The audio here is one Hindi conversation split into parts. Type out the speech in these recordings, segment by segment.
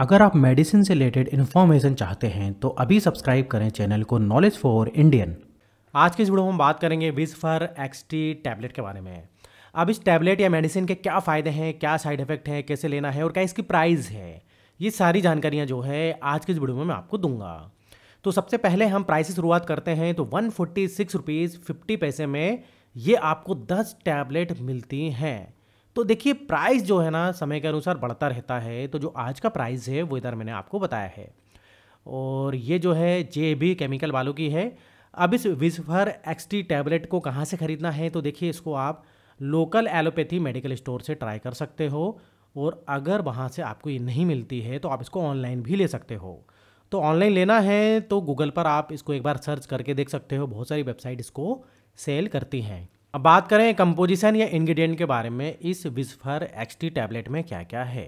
अगर आप मेडिसिन से रिलेटेड इन्फॉर्मेशन चाहते हैं तो अभी सब्सक्राइब करें चैनल को नॉलेज फॉर इंडियन आज के इस वीडियो में हम बात करेंगे विजफर एक्सटी टैबलेट के बारे में अब इस टैबलेट या मेडिसिन के क्या फ़ायदे हैं क्या साइड इफेक्ट हैं कैसे लेना है और क्या इसकी प्राइस है ये सारी जानकारियाँ जो है आज के इस वीडियो में मैं आपको दूंगा तो सबसे पहले हम प्राइस शुरुआत करते हैं तो one forty six rupees fifty पैसे में ये आपको दस टैबलेट मिलती हैं तो देखिए प्राइस जो है ना समय के अनुसार बढ़ता रहता है तो जो आज का प्राइस है वो इधर मैंने आपको बताया है और ये जो है जे बी केमिकल वालों की है अब इस विस्फर टी टैबलेट को कहाँ से ख़रीदना है तो देखिए इसको आप लोकल एलोपैथी मेडिकल स्टोर से ट्राई कर सकते हो और अगर वहाँ से आपको ये नहीं मिलती है तो आप इसको ऑनलाइन भी ले सकते हो तो ऑनलाइन लेना है तो गूगल पर आप इसको एक बार सर्च करके देख सकते हो बहुत सारी वेबसाइट इसको सेल करती हैं अब बात करें कंपोजिशन या इंग्रेडिएंट के बारे में इस विस्फर टी टैबलेट में क्या क्या है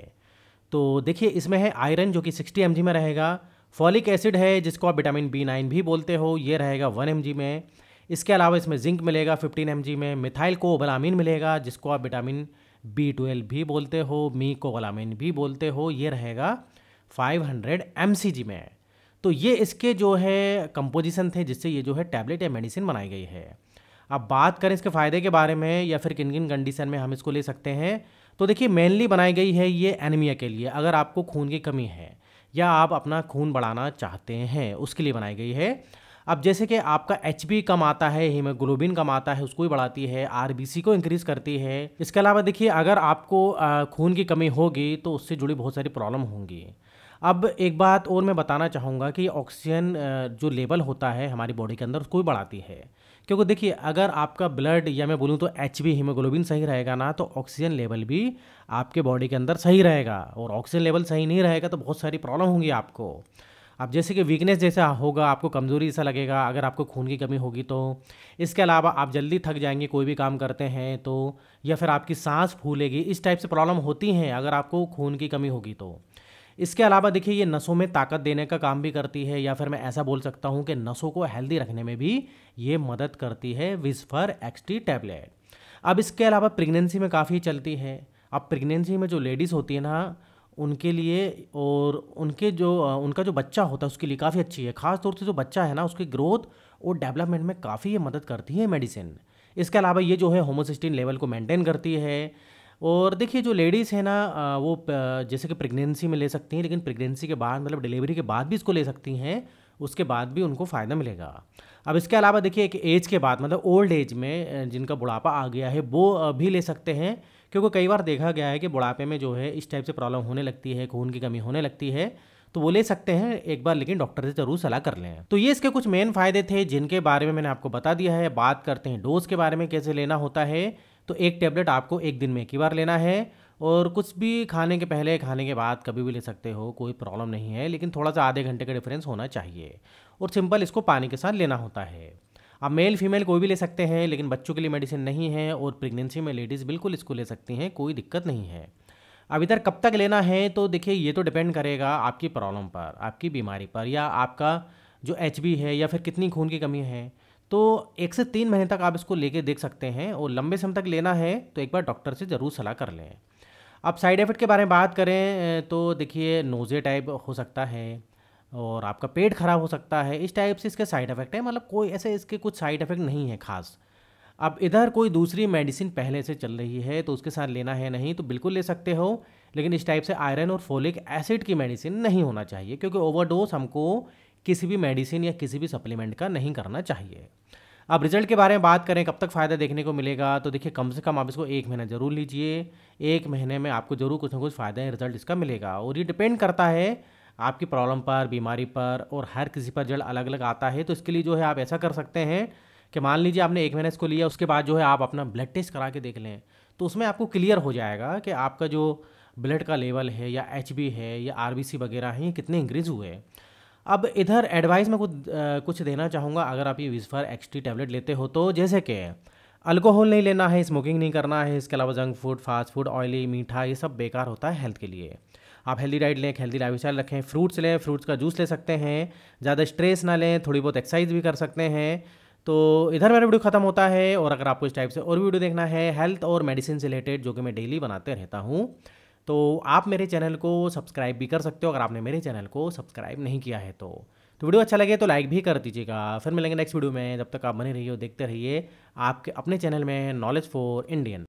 तो देखिए इसमें है आयरन जो कि 60 एम में रहेगा फॉलिक एसिड है जिसको आप विटामिन बी नाइन भी बोलते हो ये रहेगा वन एम में इसके अलावा इसमें जिंक मिलेगा फिफ्टीन एम में मिथाइल को वलामिन मिलेगा जिसको आप विटामिन बी ट्वेल्व भी बोलते हो मी को वलामिन भी बोलते हो ये रहेगा फाइव हंड्रेड एम में तो ये इसके जो है कंपोजिशन थे जिससे ये जो है टैबलेट या मेडिसिन बनाई गई है अब बात करें इसके फ़ायदे के बारे में या फिर किन किन कंडीशन में हम इसको ले सकते हैं तो देखिए मेनली बनाई गई है ये एनीमिया के लिए अगर आपको खून की कमी है या आप अपना खून बढ़ाना चाहते हैं उसके लिए बनाई गई है अब जैसे कि आपका एच कम आता है हीमोग्लोबिन कम आता है उसको भी बढ़ाती है आर को इंक्रीज करती है इसके अलावा देखिए अगर आपको खून की कमी होगी तो उससे जुड़ी बहुत सारी प्रॉब्लम होंगी अब एक बात और मैं बताना चाहूँगा कि ऑक्सीजन जो लेवल होता है हमारी बॉडी के अंदर उसको भी बढ़ाती है क्योंकि देखिए अगर आपका ब्लड या मैं बोलूँ तो एच बी हीमोग्लोबिन सही रहेगा ना तो ऑक्सीजन लेवल भी आपके बॉडी के अंदर सही रहेगा और ऑक्सीजन लेवल सही नहीं रहेगा तो बहुत सारी प्रॉब्लम होंगी आपको अब जैसे कि वीकनेस जैसा होगा आपको कमज़ोरी जैसा लगेगा अगर आपको खून की कमी होगी तो इसके अलावा आप जल्दी थक जाएंगे कोई भी काम करते हैं तो या फिर आपकी सांस फूलेगी इस टाइप से प्रॉब्लम होती हैं अगर आपको खून की कमी होगी तो इसके अलावा देखिए ये नसों में ताकत देने का काम भी करती है या फिर मैं ऐसा बोल सकता हूँ कि नसों को हेल्दी रखने में भी ये मदद करती है विस्फर एक्सटी टैबलेट अब इसके अलावा प्रेगनेंसी में काफ़ी चलती है अब प्रेगनेंसी में जो लेडीज़ होती है ना उनके लिए और उनके जो उनका जो बच्चा होता है उसके लिए काफ़ी अच्छी है खास तौर से जो बच्चा है ना उसकी ग्रोथ और डेवलपमेंट में काफ़ी ये मदद करती है मेडिसिन इसके अलावा ये जो है होमोसिस्टिन लेवल को मेंटेन करती है और देखिए जो लेडीज़ है ना वो जैसे कि प्रेगनेंसी में ले सकती हैं लेकिन प्रेगनेंसी के बाद मतलब डिलीवरी के बाद भी इसको ले सकती हैं उसके बाद भी उनको फ़ायदा मिलेगा अब इसके अलावा देखिए एक एज के बाद मतलब ओल्ड एज में जिनका बुढ़ापा आ गया है वो भी ले सकते हैं क्योंकि कई बार देखा गया है कि बुढ़ापे में जो है इस टाइप से प्रॉब्लम होने लगती है खून की कमी होने लगती है तो वो ले सकते हैं एक बार लेकिन डॉक्टर से जरूर सलाह कर लें तो ये इसके कुछ मेन फायदे थे जिनके बारे में मैंने आपको बता दिया है बात करते हैं डोज के बारे में कैसे लेना होता है तो एक टेबलेट आपको एक दिन में एक ही बार लेना है और कुछ भी खाने के पहले खाने के बाद कभी भी ले सकते हो कोई प्रॉब्लम नहीं है लेकिन थोड़ा सा आधे घंटे का डिफरेंस होना चाहिए और सिंपल इसको पानी के साथ लेना होता है अब मेल फीमेल कोई भी ले सकते हैं लेकिन बच्चों के लिए मेडिसिन नहीं है और प्रेगनेंसी में लेडीज़ बिल्कुल इसको ले सकती हैं कोई दिक्कत नहीं है अब इधर कब तक लेना है तो देखिए ये तो डिपेंड करेगा आपकी प्रॉब्लम पर आपकी बीमारी पर या आपका जो एच है या फिर कितनी खून की कमी है तो एक से तीन महीने तक आप इसको लेके देख सकते हैं और लंबे समय तक लेना है तो एक बार डॉक्टर से ज़रूर सलाह कर लें अब साइड इफ़ेक्ट के बारे में बात करें तो देखिए नोज़े टाइप हो सकता है और आपका पेट ख़राब हो सकता है इस टाइप से इसके साइड इफ़ेक्ट है मतलब कोई ऐसे इसके कुछ साइड इफ़ेक्ट नहीं है ख़ास अब इधर कोई दूसरी मेडिसिन पहले से चल रही है तो उसके साथ लेना है नहीं तो बिल्कुल ले सकते हो लेकिन इस टाइप से आयरन और फोलिक एसिड की मेडिसिन नहीं होना चाहिए क्योंकि ओवरडोज हमको किसी भी मेडिसिन या किसी भी सप्लीमेंट का नहीं करना चाहिए अब रिजल्ट के बारे में बात करें कब तक फ़ायदा देखने को मिलेगा तो देखिए कम से कम आप इसको एक महीना जरूर लीजिए एक महीने में आपको ज़रूर कुछ ना कुछ फ़ायदा है रिजल्ट इसका मिलेगा और ये डिपेंड करता है आपकी प्रॉब्लम पर बीमारी पर और हर किसी पर रिजल्ट अलग अलग आता है तो इसके लिए जो है आप ऐसा कर सकते हैं कि मान लीजिए आपने एक महीने इसको लिया उसके बाद जो है आप अपना ब्लड टेस्ट करा के देख लें तो उसमें आपको क्लियर हो जाएगा कि आपका जो ब्लड का लेवल है या एच है या आर वगैरह ये कितने इंक्रीज़ हुए हैं अब इधर एडवाइस में कुछ आ, कुछ देना चाहूँगा अगर आप ये एक्स टी टैबलेट लेते हो तो जैसे कि अल्कोहल नहीं लेना है स्मोकिंग नहीं करना है इसके अलावा junk food fast food oily मीठा ये सब बेकार होता है हेल्थ के लिए आप हेल्दी डाइट लें हेल्दी लाइफ स्टाइल रखें फ्रूट्स लें फ्रूट्स का जूस ले सकते हैं ज़्यादा स्ट्रेस ना लें थोड़ी बहुत एक्सरसाइज भी कर सकते हैं तो इधर मेरा वीडियो खत्म होता है और अगर आपको इस टाइप से और वीडियो देखना है हेल्थ और मेडिसिन से रिलेटेड जो कि मैं डेली बनाते रहता हूँ तो आप मेरे चैनल को सब्सक्राइब भी कर सकते हो अगर आपने मेरे चैनल को सब्सक्राइब नहीं किया है तो तो वीडियो अच्छा लगे तो लाइक भी कर दीजिएगा फिर मिलेंगे नेक्स्ट वीडियो में जब तक आप बने रहिए देखते रहिए आपके अपने चैनल में नॉलेज फॉर इंडियन